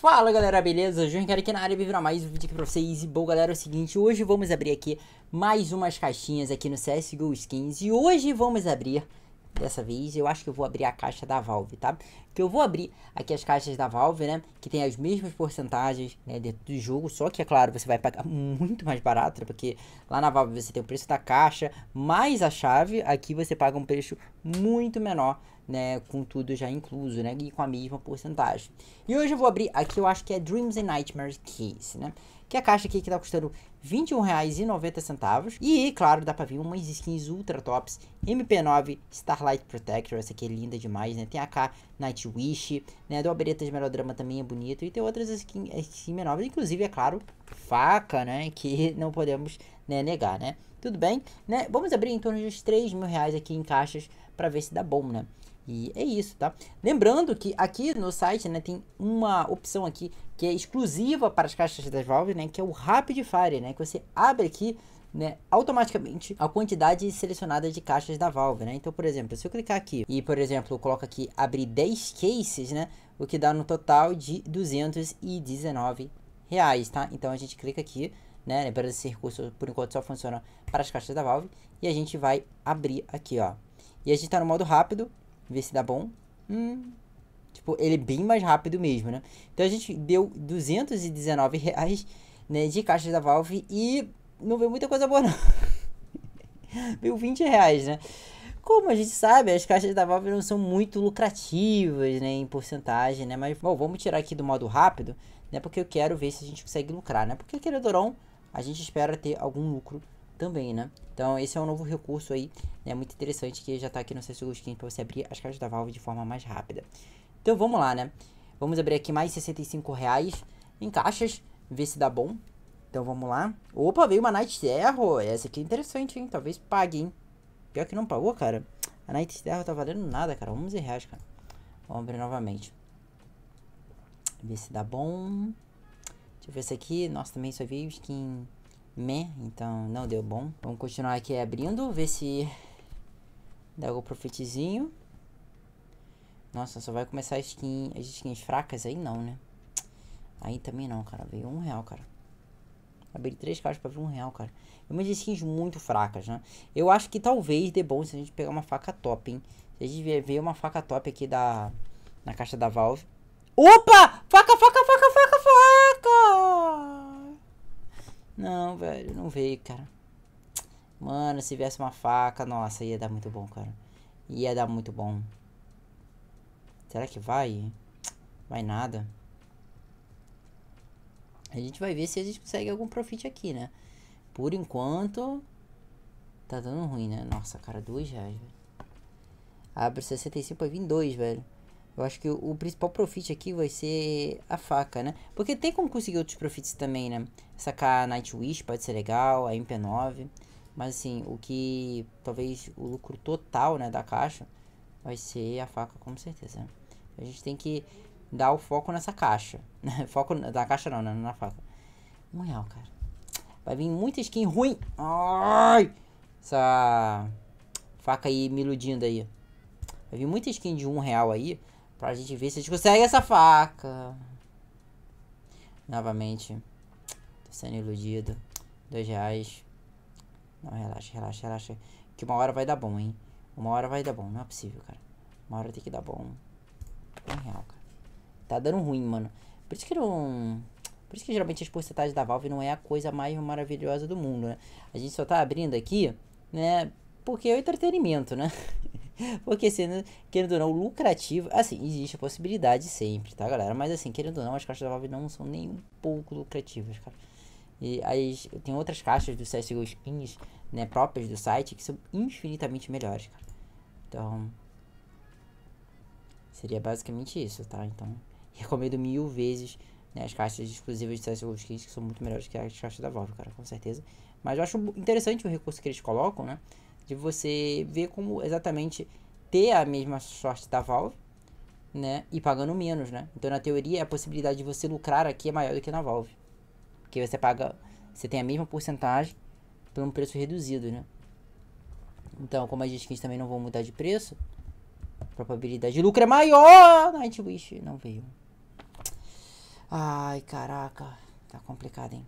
Fala galera, beleza? Junker aqui na área, vim mais um vídeo aqui pra vocês E bom galera, é o seguinte, hoje vamos abrir aqui mais umas caixinhas aqui no CSGO Skins E hoje vamos abrir, dessa vez, eu acho que eu vou abrir a caixa da Valve, tá? Que eu vou abrir aqui as caixas da Valve, né? Que tem as mesmas porcentagens né, dentro do jogo Só que, é claro, você vai pagar muito mais barato né? Porque lá na Valve você tem o preço da caixa mais a chave Aqui você paga um preço muito menor né, com tudo já incluso, né, e com a mesma porcentagem. E hoje eu vou abrir aqui, eu acho que é Dreams and Nightmares Case, né, que é a caixa aqui que tá custando R$ 21,90. E, claro, dá pra ver umas skins ultra tops, MP9 Starlight Protector, essa aqui é linda demais, né, tem a K Nightwish, né, do Abreta de Melodrama também é bonito, e tem outras skins skin menores, inclusive, é claro, faca, né, que não podemos, né, negar, né. Tudo bem, né, vamos abrir em torno de uns 3 mil reais aqui em caixas para ver se dá bom, né. E é isso, tá? Lembrando que aqui no site, né, tem uma opção aqui que é exclusiva para as caixas das Valve, né, que é o Rapid Fire, né, que você abre aqui, né, automaticamente a quantidade selecionada de caixas da Valve, né? Então, por exemplo, se eu clicar aqui e, por exemplo, eu coloco aqui abrir 10 cases, né, o que dá no total de 219 reais, tá? Então a gente clica aqui, né, lembrando esse recurso por enquanto só funciona para as caixas da Valve e a gente vai abrir aqui, ó. E a gente tá no modo rápido, Ver se dá bom. Hum. Tipo, ele é bem mais rápido mesmo, né? Então a gente deu 219 reais né, de caixa da Valve e não veio muita coisa boa não. veio 20 reais, né? Como a gente sabe, as caixas da Valve não são muito lucrativas, né, em porcentagem, né? Mas, bom, vamos tirar aqui do modo rápido, né? Porque eu quero ver se a gente consegue lucrar, né? Porque, querendo ou não, a gente espera ter algum lucro também, né? Então esse é um novo recurso aí, né, muito interessante, que já tá aqui no CSGO Skin para você abrir as caixas da Valve de forma mais rápida. Então vamos lá, né? Vamos abrir aqui mais 65 reais em caixas, ver se dá bom. Então vamos lá. Opa, veio uma Night Terror. Essa aqui é interessante, hein? Talvez pague, hein? Pior que não pagou, cara. A Night Terror tá valendo nada, cara. 11 reais, cara. Vamos abrir novamente. Ver se dá bom. Deixa eu ver esse aqui. Nossa, também só veio skin Meh, então não deu bom. Vamos continuar aqui abrindo, ver se dá o profetizinho Nossa, só vai começar a skin, as skins fracas aí não, né? Aí também não, cara. Veio um real, cara. Abri três caixas pra ver um real, cara. E umas skins muito fracas, né? Eu acho que talvez dê bom se a gente pegar uma faca top, hein? Se a gente ver uma faca top aqui da... Na caixa da Valve. Opa! Faca, faca! Não, velho, não veio, cara. Mano, se viesse uma faca, nossa, ia dar muito bom, cara. Ia dar muito bom. Será que vai? Vai nada. A gente vai ver se a gente consegue algum profit aqui, né? Por enquanto, tá dando ruim, né? Nossa, cara, dois reais, velho. Abre 65, vai vir dois, velho. Eu acho que o, principal profit aqui vai ser a faca, né? Porque tem como conseguir outros profits também, né? Sacar a Nightwish pode ser legal, a MP9. Mas assim, o que talvez o lucro total né, da caixa vai ser a faca com certeza. A gente tem que dar o foco nessa caixa. Né? foco da caixa não, né? na faca. Um real, cara. Vai vir muita skin ruim. Ai! Essa faca aí me iludindo aí. Vai vir muita skin de um real aí. Pra gente ver se a gente consegue essa faca. Novamente. Tô sendo iludido. Dois reais. Não, relaxa, relaxa, relaxa. Que uma hora vai dar bom, hein? Uma hora vai dar bom. Não é possível, cara. Uma hora tem que dar bom. Um tá real, cara. Tá dando ruim, mano. Por isso que não... Por isso que geralmente as porcentagens da Valve não é a coisa mais maravilhosa do mundo, né? A gente só tá abrindo aqui, né? Porque é o entretenimento, né? Porque sendo, querendo ou não, lucrativo. Assim, existe a possibilidade sempre, tá, galera? Mas assim, querendo ou não, as caixas da Valve não são nem um pouco lucrativas, cara. E aí tem outras caixas do CSGO Skins, né, próprias do site, que são infinitamente melhores, cara. Então. Seria basicamente isso, tá? Então, recomendo mil vezes né, as caixas exclusivas de CSGO Skins, que são muito melhores que as caixas da Valve, cara, com certeza. Mas eu acho interessante o recurso que eles colocam, né? de você ver como exatamente ter a mesma sorte da Valve, né? E pagando menos, né? Então, na teoria, a possibilidade de você lucrar aqui é maior do que na Valve. Porque você paga, você tem a mesma porcentagem por um preço reduzido, né? Então, como as skins também não vão mudar de preço, a probabilidade de lucro é maior! Nightwish não veio. Ai, caraca. Tá complicado, hein?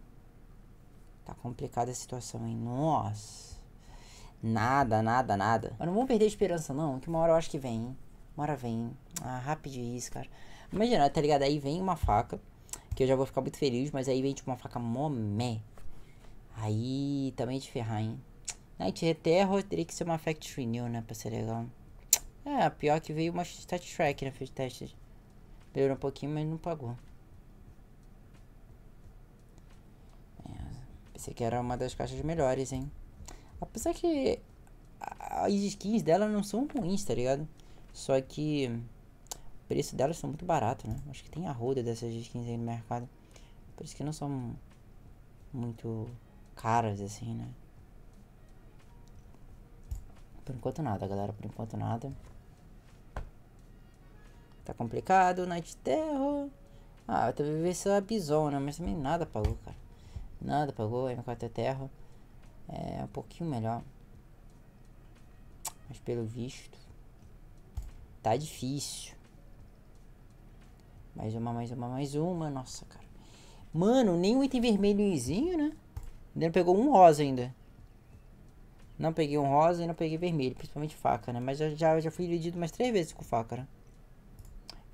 Tá complicada a situação, hein? Nossa. Nada, nada, nada. Mas não vamos perder a esperança, não, que uma hora eu acho que vem. Uma hora vem. Ah, rápido isso, cara. Imagina, tá ligado? Aí vem uma faca, que eu já vou ficar muito feliz, mas aí vem tipo uma faca momé. Aí também de ferrar, hein? Night Reterro teria que ser uma Fact Renew, né? Pra ser legal. É, pior que veio uma Stat Track na né? Field Melhorou um pouquinho, mas não pagou. É, pensei que era uma das caixas melhores, hein? Apesar que as skins dela não são ruins, tá ligado? Só que o preço delas são muito barato, né? Acho que tem a roda dessas skins aí no mercado. Por isso que não são muito caras assim, né? Por enquanto nada, galera. Por enquanto nada. Tá complicado, Night Terror. Ah, eu também vi se Bison, né? Mas também nada pagou, cara. Nada pagou, M4 é Terror é um pouquinho melhor. Mas pelo visto, tá difícil. Mais uma, mais uma, mais uma. Nossa, cara. Mano, nem o item vermelhozinho, né? Ainda não pegou um rosa ainda. Não peguei um rosa e não peguei vermelho, principalmente faca, né? Mas já, já, já fui iludido mais três vezes com faca, né?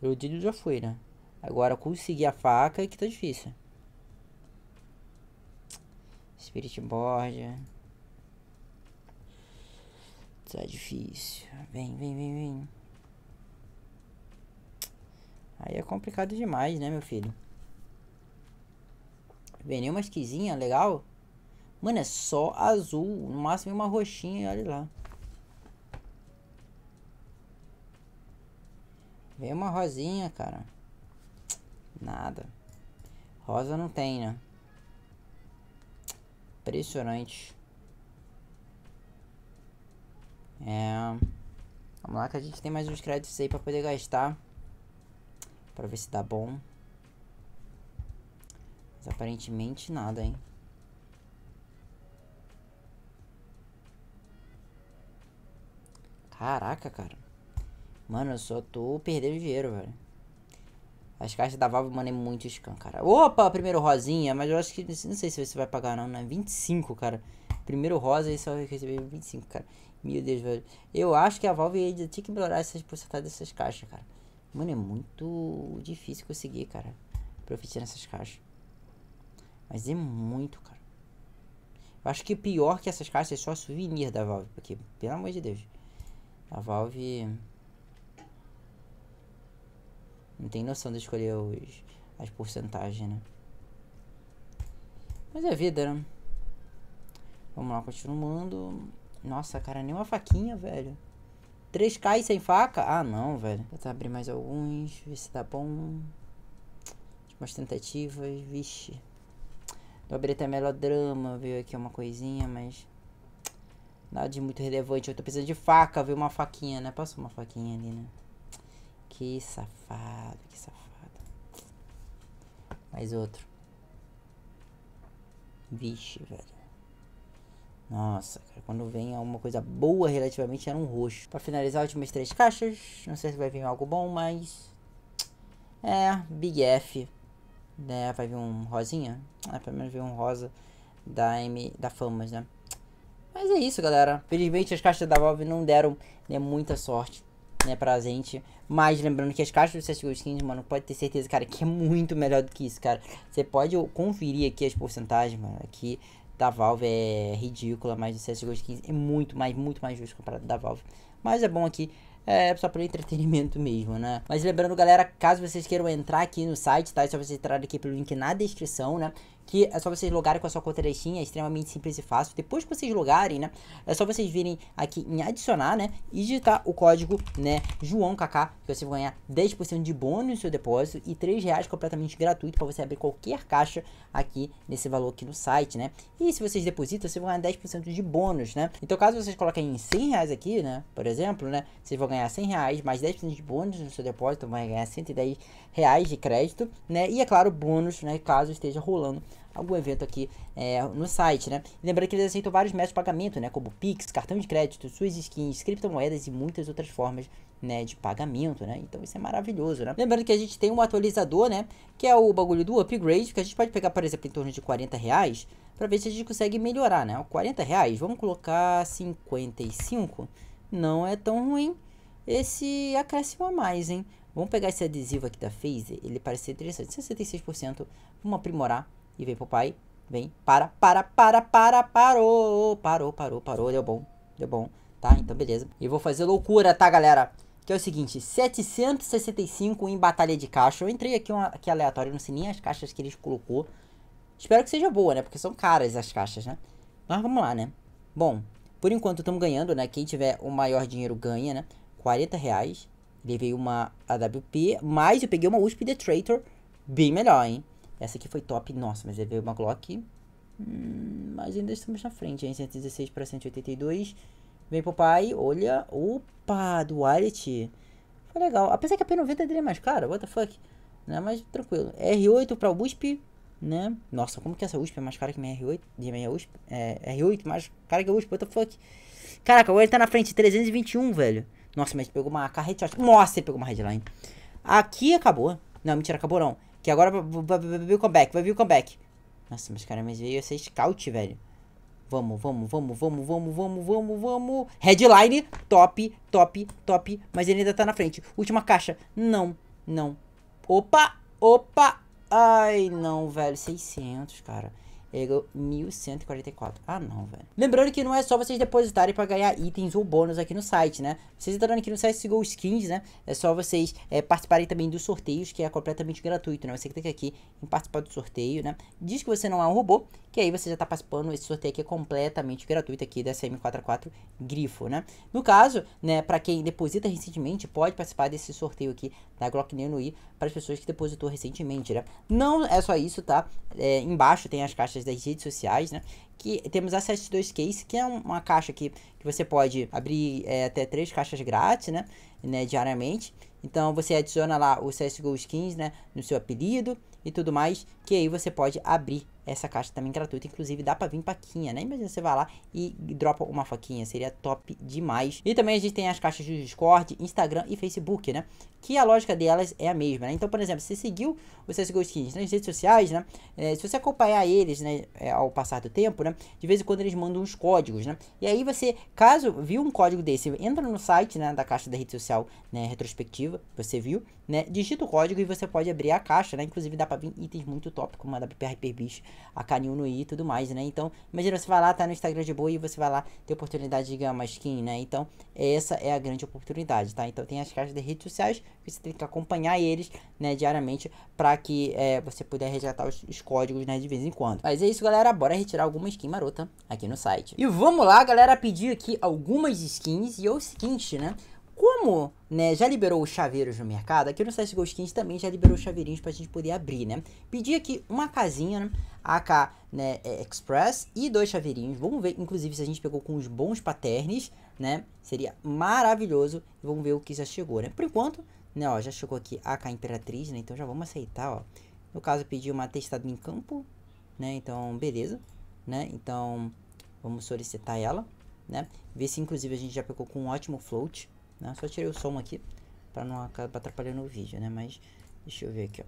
Iludido já fui, né? Agora consegui a faca é que tá difícil. Spirit Board, Tá é difícil. Vem, vem, vem, vem. Aí é complicado demais, né, meu filho? Vem nenhuma esquisinha legal? Mano, é só azul. No máximo uma roxinha, olha lá. Vem uma rosinha, cara. Nada. Rosa não tem, né? impressionante. É... Vamos lá que a gente tem mais uns créditos aí pra poder gastar. Pra ver se dá bom. Mas aparentemente nada, hein. Caraca, cara. Mano, eu só tô perdendo dinheiro, velho. As caixas da Valve, mano, é muito scan, cara. Opa, primeiro rosinha, mas eu acho que não sei se você vai pagar não, né? 25, cara. Primeiro rosa e só receber 25, cara. Meu Deus, velho. Eu acho que a Valve ia ter que melhorar essas porcentagens dessas caixas, cara. Mano, é muito difícil conseguir, cara. Profitear nessas caixas. Mas é muito, cara. Eu acho que pior que essas caixas é só souvenir da Valve. Porque, pelo amor de Deus. A Valve... Não tem noção de escolher os, as porcentagens, né? Mas é vida, né? Vamos lá, continuando. Nossa, cara, nem uma faquinha, velho. 3K e sem faca? Ah, não, velho. Vou abrir mais alguns, ver se dá bom. mais tentativas, vixe. abrir até melodrama, veio aqui uma coisinha, mas... Nada de muito relevante. Eu tô precisando de faca, veio uma faquinha, né? Passou uma faquinha ali, né? Que safado, que safado. Mais outro. Vixe, velho. Nossa, cara, quando vem alguma coisa boa relativamente era um roxo. Para finalizar, últimas três caixas. Não sei se vai vir algo bom, mas. É, Big F. Né? Vai vir um rosinha? É, pelo menos vir um rosa da M da Famas, né? Mas é isso, galera. Felizmente as caixas da Valve não deram né, muita sorte né, pra gente. Mas lembrando que as caixas do CSGO Skins, mano, pode ter certeza, cara, que é muito melhor do que isso, cara. Você pode conferir aqui as porcentagens, mano, aqui da Valve é ridícula, mas o CSGO Skins é muito mais, muito mais justo comparado da Valve. Mas é bom aqui é só para entretenimento mesmo, né? Mas lembrando, galera, caso vocês queiram entrar aqui no site, tá? É só vocês entrarem aqui pelo link na descrição, né? que é só vocês logarem com a sua conta da Steam, é extremamente simples e fácil. Depois que vocês logarem, né, é só vocês virem aqui em adicionar, né, e digitar o código, né, João Kaká, que você vai ganhar 10% de bônus no seu depósito e 3 reais completamente gratuito para você abrir qualquer caixa aqui nesse valor aqui no site, né. E se vocês depositam, você vai ganhar 10% de bônus, né. Então caso vocês coloquem em 100 reais aqui, né, por exemplo, né, vocês vão ganhar 100 reais mais 10% de bônus no seu depósito, vai ganhar 110 reais de crédito, né, e é claro, bônus, né, caso esteja rolando algum evento aqui é, no site, né? Lembrando que eles aceitam vários métodos de pagamento, né? Como Pix, cartão de crédito, suas skins, criptomoedas e muitas outras formas né, de pagamento, né? Então isso é maravilhoso, né? Lembrando que a gente tem um atualizador, né? Que é o bagulho do upgrade, que a gente pode pegar, por exemplo, em torno de 40 reais, para ver se a gente consegue melhorar, né? 40 reais, vamos colocar 55, não é tão ruim esse acréscimo a mais, hein? Vamos pegar esse adesivo aqui da FaZe, ele parece ser interessante, 66%, vamos aprimorar e vem pro pai. Vem. Para, para, para, para, parou. Parou, parou, parou. Deu bom. Deu bom. Tá? Então, beleza. E vou fazer loucura, tá, galera? Que é o seguinte, 765 em batalha de caixa. Eu entrei aqui, uma, aqui aleatório, não sei nem as caixas que eles colocou. Espero que seja boa, né? Porque são caras as caixas, né? Mas vamos lá, né? Bom, por enquanto estamos ganhando, né? Quem tiver o maior dinheiro ganha, né? 40 reais. Levei uma AWP, mas eu peguei uma USP The Traitor bem melhor, hein? Essa aqui foi top, nossa, mas ele veio uma Glock. Hum, mas ainda estamos na frente, hein? 116 para 182. Vem pro pai, olha. Opa, Duality. Foi legal. Apesar que a P90 dele é mais cara, what the fuck. Né? Mas tranquilo. R8 para o USP, né? Nossa, como que essa USP é mais cara que minha R8? Minha USP, é, R8 mais cara que a USP, what the fuck. Caraca, agora ele tá na frente, 321, velho. Nossa, mas pegou uma AK headshot. Nossa, ele pegou uma headline. Aqui acabou. Não, mentira, acabou não. Que agora vai vir o comeback, vai vir o comeback. Nossa, mas cara, mas veio essa scout, velho. Vamos, vamos, vamos, vamos, vamos, vamos, vamos, vamos. Headline, top, top, top. Mas ele ainda tá na frente. Última caixa. Não, não. Opa, opa. Ai, não, velho. 600, cara ganhou 1144. Ah, não, velho. Lembrando que não é só vocês depositarem para ganhar itens ou bônus aqui no site, né? Vocês entrando aqui no CSGO Skins, né? É só vocês é, participarem também dos sorteios, que é completamente gratuito, né? Você clica aqui em participar do sorteio, né? Diz que você não é um robô que aí você já está participando, desse sorteio que é completamente gratuito aqui da CM44 Grifo, né? No caso, né, para quem deposita recentemente, pode participar desse sorteio aqui da Glock Nano I para as pessoas que depositou recentemente, né? Não é só isso, tá? É, embaixo tem as caixas das redes sociais, né? que temos a 72 Case, que é uma caixa que, que você pode abrir é, até três caixas grátis, né, né, diariamente. Então você adiciona lá o CSGO Skins, né, no seu apelido e tudo mais, que aí você pode abrir essa caixa também gratuita. Inclusive, dá pra vir paquinha, né? Imagina você vai lá e dropa uma faquinha. Seria top demais. E também a gente tem as caixas do Discord, Instagram e Facebook, né? Que a lógica delas é a mesma, né? Então, por exemplo, você seguiu o CSGO Skins nas redes sociais, né? É, se você acompanhar eles, né? É, ao passar do tempo, né? De vez em quando eles mandam uns códigos, né? E aí você, caso viu um código desse, entra no site, né? Da caixa da rede social, né? Retrospectiva, você viu, né? Digita o código e você pode abrir a caixa, né? Inclusive, dá pra vir itens muito top, como a da PRP Bicho a carinho no I e tudo mais, né? Então, imagina, você vai lá, tá no Instagram de boa e você vai lá ter oportunidade de ganhar uma skin, né? Então, essa é a grande oportunidade, tá? Então, tem as caixas de redes sociais que você tem que acompanhar eles, né, diariamente, para que é, você puder resgatar os, os, códigos, né, de vez em quando. Mas é isso, galera. Bora retirar alguma skin marota aqui no site. E vamos lá, galera, pedir aqui algumas skins e é o seguinte, né? Como né, já liberou os chaveiros no mercado, aqui no CSGO Skins também já liberou os chaveirinhos pra gente poder abrir, né? Pedi aqui uma casinha, né? AK né, é, Express e dois chaveirinhos. Vamos ver, inclusive, se a gente pegou com os bons paternes, né? Seria maravilhoso. Vamos ver o que já chegou, né? Por enquanto, né, ó, já chegou aqui AK Imperatriz, né? Então já vamos aceitar, ó. No caso, pedi uma testada em campo, né? Então, beleza, né? Então, vamos solicitar ela, né? Ver se, inclusive, a gente já pegou com um ótimo float, né? Só tirei o som aqui para não acabar atrapalhando o vídeo, né? Mas deixa eu ver aqui,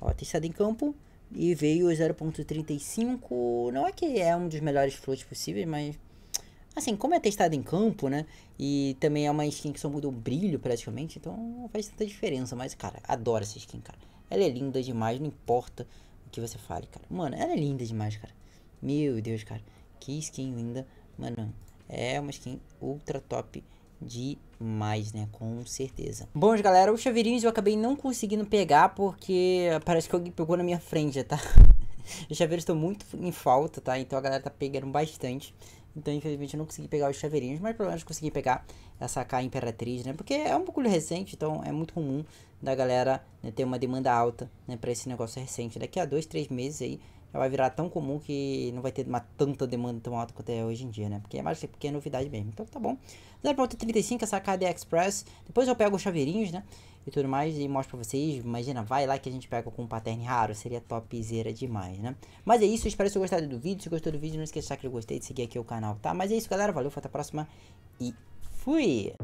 ó. ó testado em campo e veio 0.35. Não é que é um dos melhores floats possíveis, mas assim, como é testado em campo, né? E também é uma skin que só muda o brilho praticamente, então não faz tanta diferença. Mas, cara, adoro essa skin, cara. Ela é linda demais, não importa o que você fale, cara. Mano, ela é linda demais, cara. Meu Deus, cara. Que skin linda. Mano, é uma skin ultra top demais, né? Com certeza. Bom, galera, os chaveirinhos eu acabei não conseguindo pegar porque parece que alguém pegou na minha frente, tá? Os chaveiros estão muito em falta, tá? Então a galera tá pegando bastante. Então, infelizmente, eu não consegui pegar os chaveirinhos, mas pelo menos consegui pegar essa K Imperatriz, né? Porque é um bagulho recente, então é muito comum da galera né, ter uma demanda alta, né? Pra esse negócio recente. Daqui a dois, três meses aí, vai virar tão comum que não vai ter uma tanta demanda tão alta quanto é hoje em dia, né? Porque é mais assim, porque é novidade mesmo. Então tá bom. 0.35, essa KD Express. Depois eu pego os chaveirinhos, né? E tudo mais, e mostro pra vocês. Imagina, vai lá que a gente pega com um pattern raro. Seria topzera demais, né? Mas é isso, espero que vocês gostado do vídeo. Se gostou do vídeo, não esqueça de deixar aquele gostei, de seguir aqui o canal, tá? Mas é isso, galera. Valeu, até a próxima e fui!